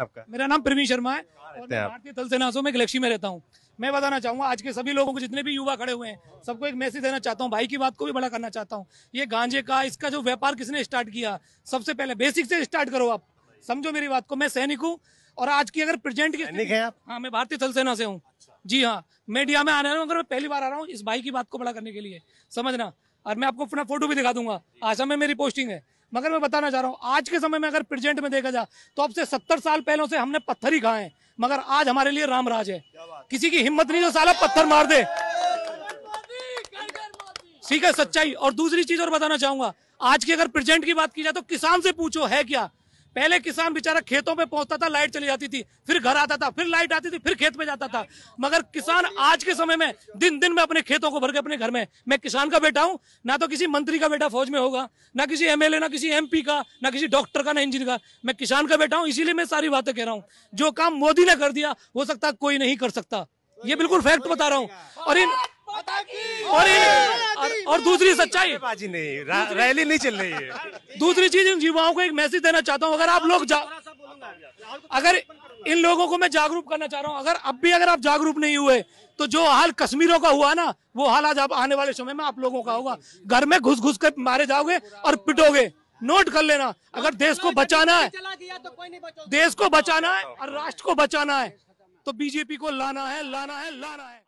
आपका मेरा नाम प्रवीण शर्मा है और मैं भारतीय थल सेना में गलेक्सी में रहता हूँ मैं बताना चाहूंगा आज के सभी लोगों को जितने भी युवा खड़े हुए हैं सबको एक मैसेज देना चाहता हूँ भाई की बात को भी बड़ा करना चाहता हूँ ये गांजे का इसका जो व्यापार किसने स्टार्ट किया सबसे पहले बेसिक से स्टार्ट करो आप समझो मेरी बात को मैं सैनिक हूँ और आज की अगर प्रेजेंट की है आप हाँ मैं भारतीय थल सेना से हूँ जी हाँ मीडिया में आ रहा हूँ अगर मैं पहली बार आ रहा हूँ इस भाई की बात को बड़ा करने के लिए समझना और मैं आपको अपना फोटो भी दिखा दूंगा आसाम में मेरी पोस्टिंग है मगर मैं बताना चाह रहा हूँ आज के समय में अगर प्रेजेंट में देखा जाए तो अब से सत्तर साल पहले से हमने पत्थर ही खाए मगर आज हमारे लिए राम राज है किसी की हिम्मत नहीं जो साला पत्थर मार दे ठीक है सच्चाई और दूसरी चीज और बताना चाहूंगा आज की अगर प्रेजेंट की बात की जाए तो किसान से पूछो है क्या पहले किसान बेचारा खेतों में पहुंचता था लाइट चली जाती थी फिर घर आता था फिर लाइट आती थी फिर खेत में जाता था मगर किसान आज के समय में दिन दिन में अपने खेतों को भर के अपने घर में मैं किसान का बेटा हूं ना तो किसी मंत्री का बेटा फौज में होगा ना किसी एमएलए ना किसी एमपी का ना किसी डॉक्टर का ना इंजीनियर का मैं किसान का बेटा हूँ इसीलिए मैं सारी बातें कह रहा हूं जो काम मोदी ने कर दिया हो सकता कोई नहीं कर सकता ये बिल्कुल फैक्ट बता रहा हूँ और इन और इन और, और दूसरी सच्चाई बाजी नहीं रैली नहीं चल रही है दूसरी चीज इन युवाओं को एक मैसेज देना चाहता हूँ अगर आप लोग अगर इन लोगों को मैं जागरूक करना चाह रहा हूँ अगर अब भी अगर आप जागरूक नहीं हुए तो जो हाल कश्मीरों का हुआ ना वो हाल आज आप आने वाले समय में आप लोगों का होगा घर में घुस घुस कर मारे जाओगे और पिटोगे नोट कर लेना अगर देश को बचाना है तो देश को बचाना है और राष्ट्र को बचाना है तो बीजेपी को लाना है लाना है लाना है